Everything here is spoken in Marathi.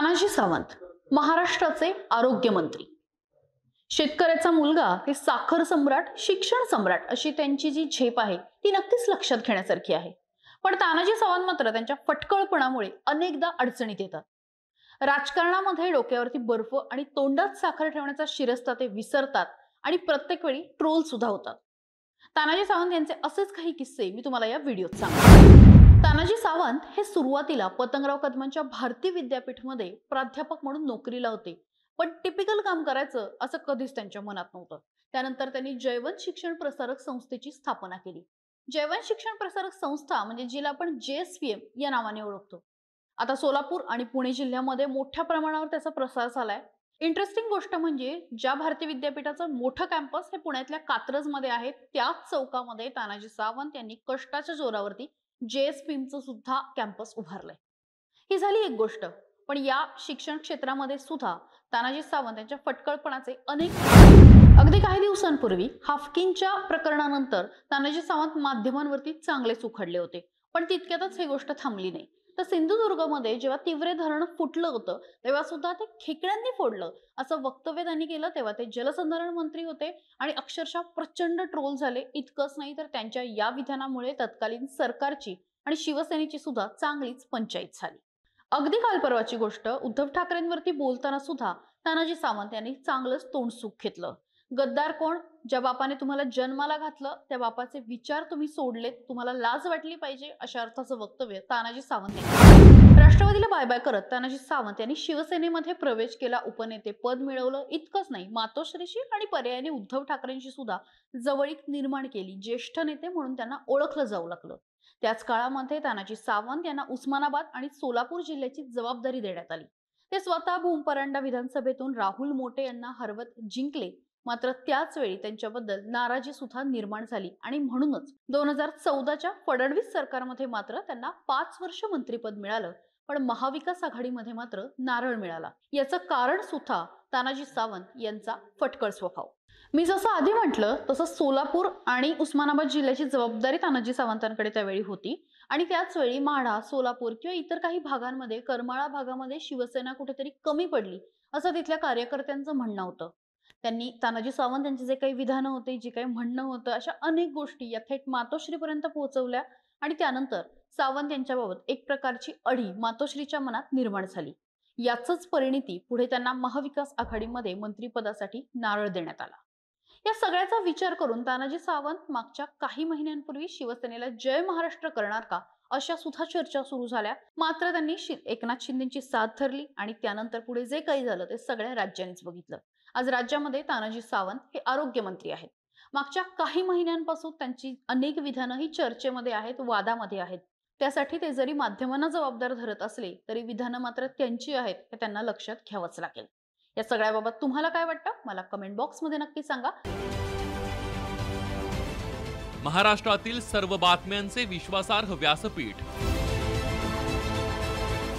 तानाजी सावंत महाराष्ट्राचे आरोग्यमंत्री शेतकऱ्याचा मुलगा हे साखर सम्राट शिक्षण सम्राट अशी त्यांची जी झेप आहे ती नक्कीच लक्षात घेण्यासारखी आहे पण तानाजी सावंत मात्र त्यांच्या फटकळपणामुळे अनेकदा अडचणीत येतात राजकारणामध्ये डोक्यावरती बर्फ आणि तोंडात साखर ठेवण्याचा शिरस्ता ते विसरतात आणि प्रत्येक वेळी ट्रोल सुद्धा होतात तानाजी सावंत यांचे असेच काही किस्से मी तुम्हाला या व्हिडिओत सांगतो तानाजी सावंत हे सुरुवातीला पतंगराव कदमांच्या भारतीय विद्यापीठमध्ये प्राध्यापक म्हणून नोकरीला होते पण टिपिकल काम करायचं असं कधीच त्यांच्या मनात नव्हतं त्यानंतर त्यांनी जयवंत शिक्षण प्रसारक संस्थेची स्थापना केली जयवंत शिक्षण प्रसारक संस्था म्हणजे जिला आपण जेएसपीएम या नावाने ओळखतो आता सोलापूर आणि पुणे जिल्ह्यामध्ये मोठ्या प्रमाणावर त्याचा प्रसार झालाय इंटरेस्टिंग गोष्ट म्हणजे ज्या भारतीय विद्यापीठाचं मोठं कॅम्पस हे पुण्यातल्या कात्रजमध्ये आहे त्याच चौकामध्ये तानाजी सावंत यांनी कष्टाच्या जोरावरती जेएसपीम सुद्धा कॅम्पस उभारलंय ही झाली एक गोष्ट पण या शिक्षण क्षेत्रामध्ये सुद्धा तानाजी सावंत यांच्या फटकळपणाचे अनेक अगदी काही दिवसांपूर्वी हाफकिनच्या प्रकरणानंतर तानाजी सावंत माध्यमांवरती चांगले उखडले होते पण तितक्यातच ही गोष्ट थांबली नाही तर सिंधुदुर्गमध्ये जेव्हा तीव्र धरण फुटलं होतं तेव्हा सुद्धा ते खेकड्यांनी फोडलं असं वक्तव्य त्यांनी केलं तेव्हा ते जलसंधारण मंत्री होते आणि अक्षरशः प्रचंड ट्रोल झाले इतकंच नाही तर त्यांच्या या विधानामुळे तत्कालीन सरकारची आणि शिवसेनेची सुद्धा चांगलीच पंचायत झाली अगदी कालपर्वाची गोष्ट उद्धव ठाकरेंवरती बोलताना सुद्धा तानाजी सावंत यांनी चांगलंच तोंडसुख घेतलं गद्दार कोण ज्या बापाने तुम्हाला जन्माला घातलं त्या बापाचे विचार तुम्ही सोडलेत तुम्हाला लाज वाटली पाहिजे अशा अर्थाचं वक्तव्य तानाजी सावंत राष्ट्रवादीला बाय बाय करत तानाजी सावंत यांनी शिवसेनेमध्ये प्रवेश केला उपनेते पद मिळवलं इतकंच नाही मातोश्रीशी आणि पर्यायाने उद्धव ठाकरेंशी सुद्धा जवळीक निर्माण केली ज्येष्ठ नेते म्हणून त्यांना ओळखलं जाऊ लागलं त्याच काळामध्ये तानाजी सावंत यांना उस्मानाबाद आणि सोलापूर जिल्ह्याची जबाबदारी देण्यात आली ते स्वतः भूमपरांडा विधानसभेतून राहुल मोटे यांना हरवत जिंकले मात्र त्याच वेळी त्यांच्याबद्दल नाराजी सुद्धा निर्माण झाली आणि म्हणूनच दोन हजार चौदाच्या फडणवीस सरकारमध्ये मात्र त्यांना पाच वर्ष मंत्रीपद मिळालं पण महाविकास आघाडीमध्ये मात्र नारळ मिळाला याचं कारण सुद्धा तानाजी सावंत यांचा फटकळ स्वभाव मी जसं आधी म्हटलं तसं सोलापूर आणि उस्मानाबाद जिल्ह्याची जबाबदारी तानाजी सावंतांकडे त्यावेळी होती आणि त्याच वेळी माढा सोलापूर किंवा इतर काही भागांमध्ये करमाळा भागामध्ये शिवसेना कुठेतरी कमी पडली असं तिथल्या कार्यकर्त्यांचं म्हणणं होतं त्यांनी तानाजी सावंत यांचे जे काही विधानं होते जे काही म्हणणं होतं अशा अनेक गोष्टी या थेट मातोश्रीपर्यंत पोहोचवल्या आणि त्यानंतर सावंत यांच्याबाबत एक प्रकारची अडी मातोश्रीच्या मनात निर्माण झाली याचच परिणिती पुढे त्यांना महाविकास आघाडीमध्ये मंत्रीपदासाठी नारळ देण्यात आला या सगळ्याचा विचार करून तानाजी सावंत मागच्या काही महिन्यांपूर्वी शिवसेनेला जय महाराष्ट्र करणार का अशा सुद्धा चर्चा सुरू झाल्या मात्र त्यांनी एकनाथ शिंदेची साथ धरली आणि त्यानंतर पुढे जे काही झालं ते सगळ्या राज्यांनीच बघितलं आज राज्यामध्ये तानाजी सावंत हे आरोग्यमंत्री आहेत मागच्या काही महिन्यांपासून त्यांची अनेक विधानं ही चर्चेमध्ये आहेत वादामध्ये आहेत त्यासाठी ते जरी माध्यमांना जबाबदार धरत असले तरी विधानं मात्र त्यांची आहेत हे त्यांना लक्षात घ्यावंच लागेल या सगळ्याबाबत तुम्हाला काय वाटतं मला कमेंट बॉक्समध्ये नक्की सांगा महाराष्ट्रातील सर्व बातम्यांचे विश्वासार्ह व्यासपीठ